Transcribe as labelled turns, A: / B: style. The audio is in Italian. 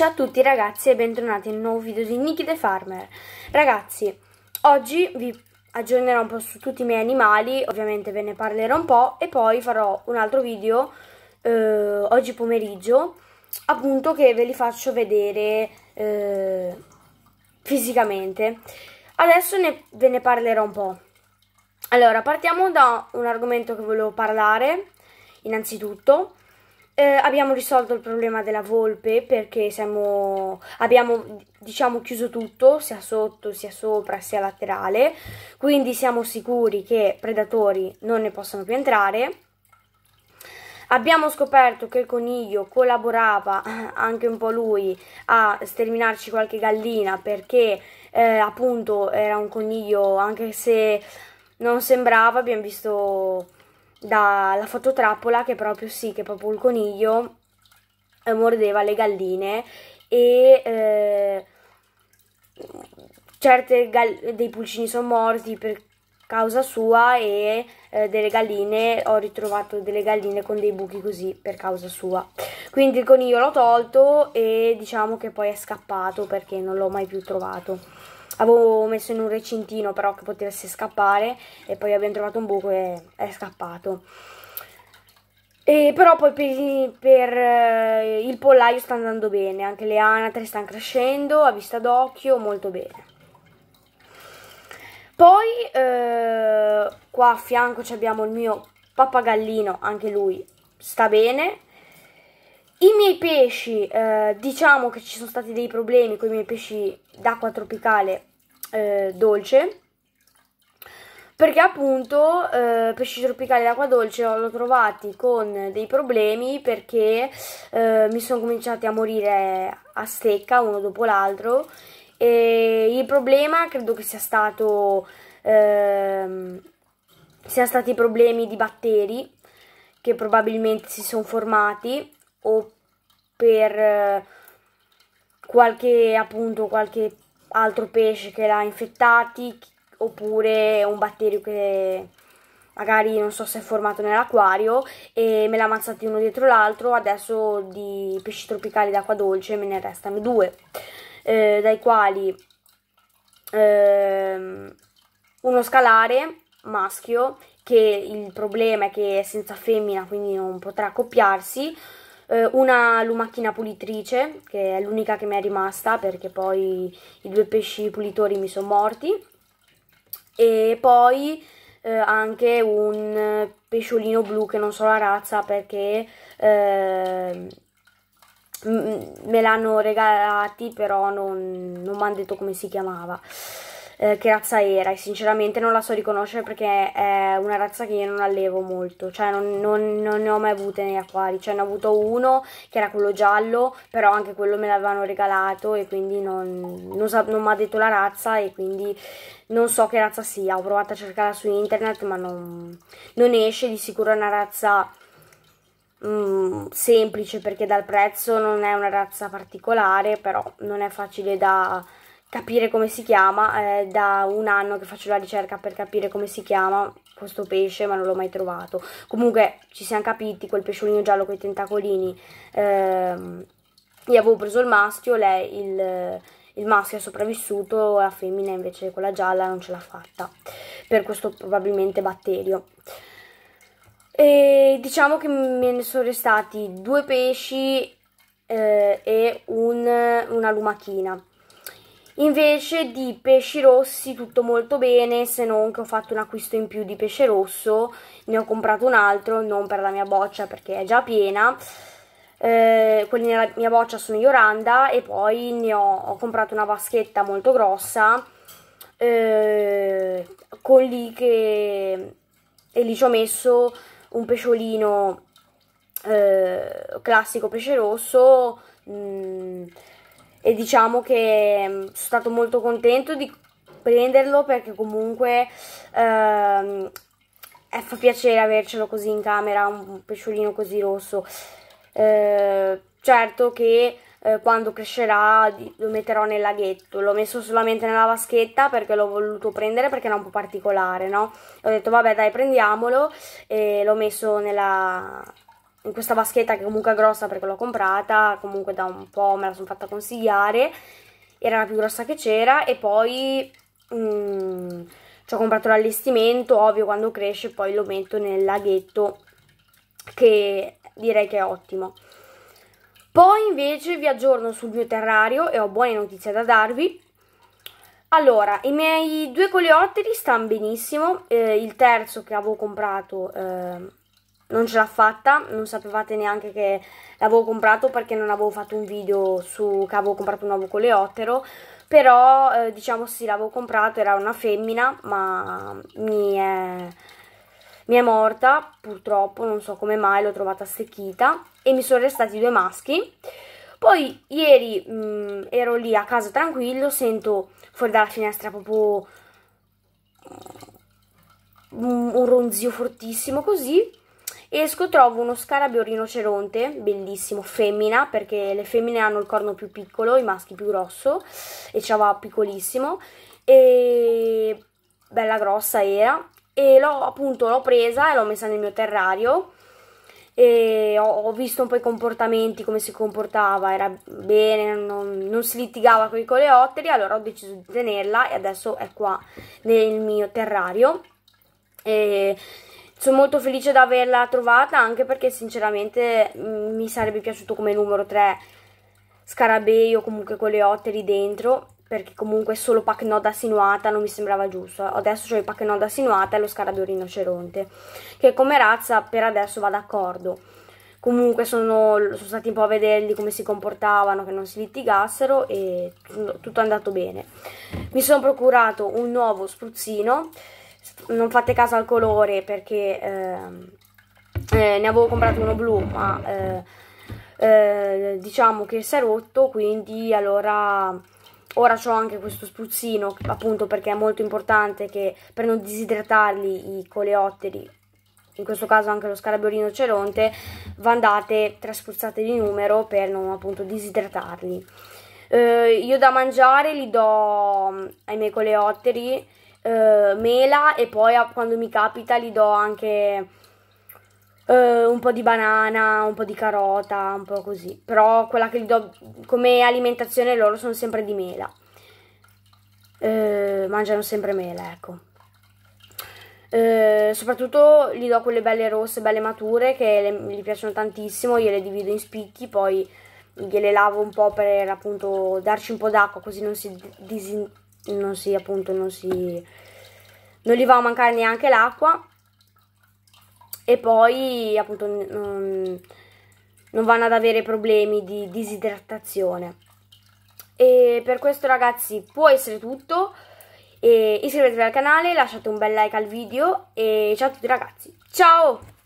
A: Ciao a tutti ragazzi e bentornati in un nuovo video di Nicky the Farmer Ragazzi, oggi vi aggiornerò un po' su tutti i miei animali Ovviamente ve ne parlerò un po' e poi farò un altro video eh, oggi pomeriggio Appunto che ve li faccio vedere eh, fisicamente Adesso ne, ve ne parlerò un po' Allora, partiamo da un argomento che volevo parlare innanzitutto eh, abbiamo risolto il problema della volpe perché siamo, abbiamo diciamo, chiuso tutto, sia sotto, sia sopra, sia laterale, quindi siamo sicuri che predatori non ne possano più entrare. Abbiamo scoperto che il coniglio collaborava anche un po' lui a sterminarci qualche gallina perché eh, appunto era un coniglio anche se non sembrava, abbiamo visto dalla fototrappola che proprio sì, che proprio il coniglio eh, mordeva le galline e eh, certe gal- dei pulcini sono morti per causa sua e eh, delle galline, ho ritrovato delle galline con dei buchi così per causa sua. Quindi il coniglio l'ho tolto e diciamo che poi è scappato perché non l'ho mai più trovato avevo messo in un recintino però che potesse scappare e poi abbiamo trovato un buco e è scappato. E però poi per, per eh, il pollaio sta andando bene, anche le anatre stanno crescendo a vista d'occhio molto bene. Poi eh, qua a fianco abbiamo il mio pappagallino, anche lui sta bene i miei pesci, eh, diciamo che ci sono stati dei problemi con i miei pesci d'acqua tropicale eh, dolce, perché appunto eh, pesci tropicali d'acqua dolce l'ho trovati con dei problemi perché eh, mi sono cominciati a morire a stecca uno dopo l'altro e il problema credo che sia stato ehm, siano stati problemi di batteri che probabilmente si sono formati o per eh, qualche appunto qualche altro pesce che l'ha infettati oppure un batterio che magari non so se è formato nell'acquario e me l'ha ammazzati uno dietro l'altro adesso di pesci tropicali d'acqua dolce me ne restano due eh, dai quali eh, uno scalare maschio che il problema è che è senza femmina quindi non potrà accoppiarsi eh, una lumacchina pulitrice, che è l'unica che mi è rimasta perché poi i due pesci pulitori mi sono morti, e poi eh, anche un pesciolino blu che non so la razza perché eh, me l'hanno regalati però non, non mi hanno detto come si chiamava eh, che razza era e sinceramente non la so riconoscere perché è una razza che io non allevo molto, cioè non, non, non ne ho mai avute nei acquari, cioè ne ho avuto uno che era quello giallo, però anche quello me l'avevano regalato e quindi non, non, so, non mi ha detto la razza e quindi non so che razza sia, ho provato a cercarla su internet ma non, non esce, di sicuro è una razza mm, semplice perché dal prezzo non è una razza particolare, però non è facile da capire come si chiama, eh, da un anno che faccio la ricerca per capire come si chiama questo pesce ma non l'ho mai trovato. Comunque ci siamo capiti, quel pesciolino giallo con i tentacolini, ehm, io avevo preso il maschio, lei il, il maschio è sopravvissuto, la femmina invece quella gialla non ce l'ha fatta, per questo probabilmente batterio. E diciamo che me ne sono restati due pesci eh, e un, una lumachina Invece di pesci rossi tutto molto bene, se non che ho fatto un acquisto in più di pesce rosso, ne ho comprato un altro, non per la mia boccia perché è già piena, eh, quelli nella mia boccia sono Yoranda e poi ne ho, ho comprato una vaschetta molto grossa eh, con lì che e lì ci ho messo un pesciolino eh, classico pesce rosso mh, mm, e diciamo che mm, sono stato molto contento di prenderlo perché comunque ehm, eh, fa piacere avercelo così in camera, un pesciolino così rosso. Eh, certo che eh, quando crescerà lo metterò nel laghetto, l'ho messo solamente nella vaschetta perché l'ho voluto prendere perché era un po' particolare, no? Ho detto vabbè dai prendiamolo e l'ho messo nella, in questa vaschetta che comunque è grossa perché l'ho comprata, comunque da un po' me la sono fatta consigliare, era la più grossa che c'era e poi mm, ci ho comprato l'allestimento, ovvio quando cresce poi lo metto nel laghetto che direi che è ottimo. Poi invece vi aggiorno sul mio terrario e ho buone notizie da darvi. Allora, i miei due coleotteri stanno benissimo, eh, il terzo che avevo comprato... Eh, non ce l'ha fatta, non sapevate neanche che l'avevo comprato perché non avevo fatto un video su che avevo comprato un nuovo coleottero, però eh, diciamo sì l'avevo comprato, era una femmina ma mi è, mi è morta purtroppo, non so come mai, l'ho trovata secchita e mi sono restati due maschi. Poi ieri mh, mm, ero lì a casa tranquillo, sento fuori dalla finestra proprio un, mm, un ronzio fortissimo così Esco, trovo uno scarabeo rinoceronte, bellissimo, femmina, perché le femmine hanno il corno più piccolo, i maschi più grosso, e ce l'aveva piccolissimo, e bella grossa era, e l'ho appunto l'ho presa e l'ho messa nel mio terrario, e ho, ho, visto un po' i comportamenti, come si comportava, era bene, non, non si litigava con i coleotteri, allora ho deciso di tenerla e adesso è qua nel mio terrario. E sono molto felice di averla trovata anche perché sinceramente mm, mi sarebbe piaciuto come numero 3 scarabei o comunque coleotteri dentro perché comunque solo pacnoda assinuata non mi sembrava giusto. Adesso ho il pacnoda assinuata e lo scarabeo rinoceronte, che come razza per adesso va d'accordo. Comunque sono, sono, stati un po' a vederli come si comportavano, che non si litigassero e tutto è andato bene. Mi sono procurato un nuovo spruzzino non fate caso al colore perché ehm, eh, ne avevo comprato uno blu ma eh, eh, diciamo che si è rotto quindi allora ora ho anche questo spruzzino appunto perché è molto importante che per non disidratarli i coleotteri in questo caso anche lo scarabiolino ceronte vandate tre spruzzate di numero per non appunto disidratarli eh, io da mangiare li do mm, ai miei coleotteri eh, mela e poi quando mi capita gli do anche eh, un po' di banana, un po' di carota, un po' così. Però quella che gli do come alimentazione loro sono sempre di mela. Eh, mangiano sempre mela, ecco. Eh, soprattutto gli do quelle belle rosse, belle mature che le, gli piacciono tantissimo, io le divido in spicchi, poi gliele lavo un po' per appunto darci un po' d'acqua così non si disin non si appunto non si non gli va a mancare neanche l'acqua e poi appunto non, non, vanno ad avere problemi di disidratazione e per questo ragazzi può essere tutto e iscrivetevi al canale lasciate un bel like al video e ciao a tutti ragazzi ciao